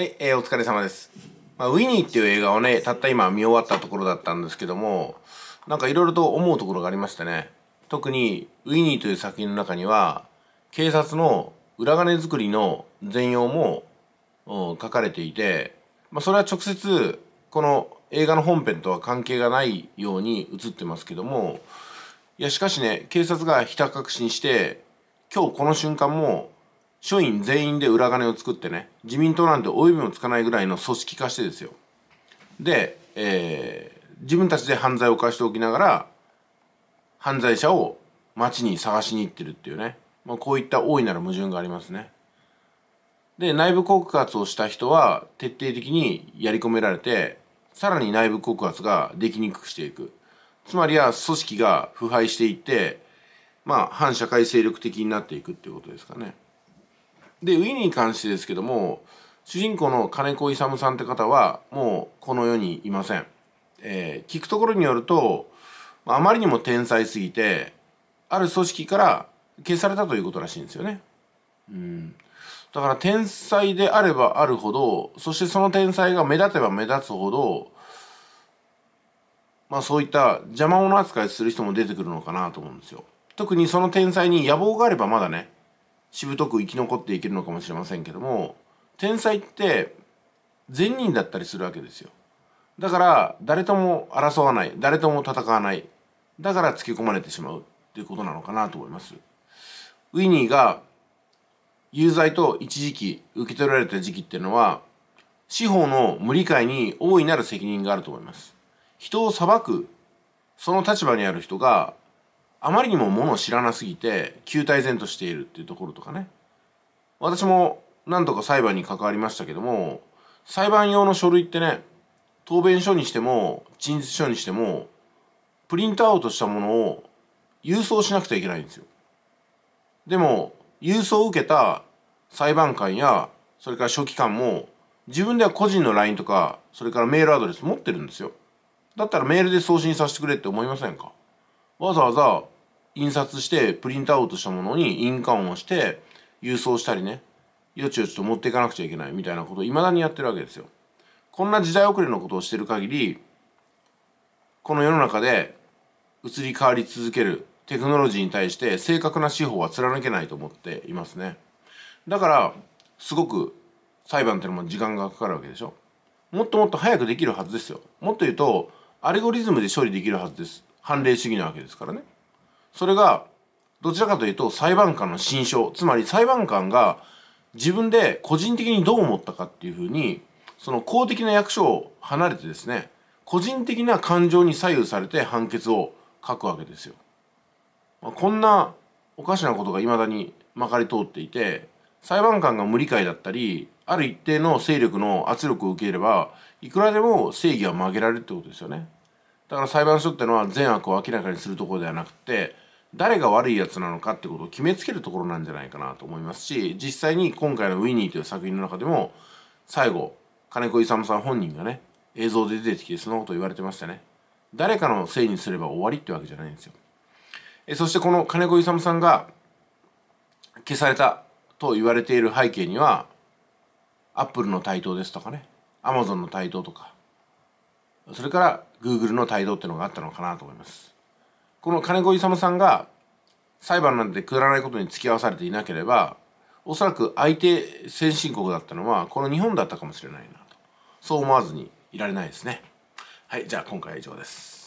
はい、えー、お疲れ様です。まあ、ウィニーっていう映画をね、たった今見終わったところだったんですけども、なんかいろいろと思うところがありましてね。特に、ウィニーという作品の中には、警察の裏金作りの全容も、うん、書かれていて、まあ、それは直接、この映画の本編とは関係がないように映ってますけども、いや、しかしね、警察がひた隠しにして、今日この瞬間も署員全員で裏金を作ってね自民党なんて及びもつかないぐらいの組織化してですよで、えー、自分たちで犯罪を犯しておきながら犯罪者を街に探しに行ってるっていうね、まあ、こういった大いなる矛盾がありますねで内部告発をした人は徹底的にやり込められてさらに内部告発ができにくくしていくつまりは組織が腐敗していってまあ反社会勢力的になっていくっていうことですかね。でウィニーに関してですけども主人公の金子勇さんって方はもうこの世にいません、えー、聞くところによるとあまりにも天才すぎてある組織から消されたということらしいんですよねうんだから天才であればあるほどそしてその天才が目立てば目立つほどまあそういった邪魔者扱いする人も出てくるのかなと思うんですよ特にその天才に野望があればまだねしぶとく生き残っていけるのかもしれませんけども天才って善人だったりするわけですよだから誰とも争わない誰とも戦わないだからつけ込まれてしまうっていうことなのかなと思いますウィニーが有罪と一時期受け取られた時期っていうのは司法の無理解に大いなる責任があると思います人を裁くその立場にある人があまりにもものを知らなすぎて旧態然としているっていうところとかね私も何とか裁判に関わりましたけども裁判用の書類ってね答弁書にしても陳述書にしてもプリントアウトしたものを郵送しなくちゃいけないんですよでも郵送を受けた裁判官やそれから書記官も自分では個人の LINE とかそれからメールアドレス持ってるんですよだったらメールで送信させてくれって思いませんかわざわざ印刷してプリントアウトしたものに印鑑をして郵送したりねよちよちと持っていかなくちゃいけないみたいなことをいまだにやってるわけですよ。こんな時代遅れのことをしてる限りこの世の中で移り変わり続けるテクノロジーに対して正確な司法は貫けないと思っていますね。だからすごく裁判っていうのも時間がかかるわけでしょ。もっともっと早くできるはずですよ。もっと言うとアルゴリズムで処理できるはずです。判例主義なわけですからねそれがどちらかというと裁判官の心象つまり裁判官が自分で個人的にどう思ったかっていうふうにその公的な役所を離れてですね個人的な感情に左右されて判決を書くわけですよ。まあ、こんなおかしなことがいまだにまかり通っていて裁判官が無理解だったりある一定の勢力の圧力を受ければいくらでも正義は曲げられるってことですよね。だから裁判所ってのは善悪を明らかにするところではなくて誰が悪いやつなのかってことを決めつけるところなんじゃないかなと思いますし実際に今回の「ウィニー」という作品の中でも最後金子勇さん本人がね映像で出てきてそのこと言われてましたね誰かのせいにすれば終わりってわけじゃないんですよえそしてこの金子勇さんが消されたと言われている背景にはアップルの台頭ですとかねアマゾンの台頭とかそれから Google の態度っていうのがあったのかなと思いますこの金子勇さんが裁判なんてくだらないことに付き合わされていなければおそらく相手先進国だったのはこの日本だったかもしれないなとそう思わずにいられないですねはいじゃあ今回は以上です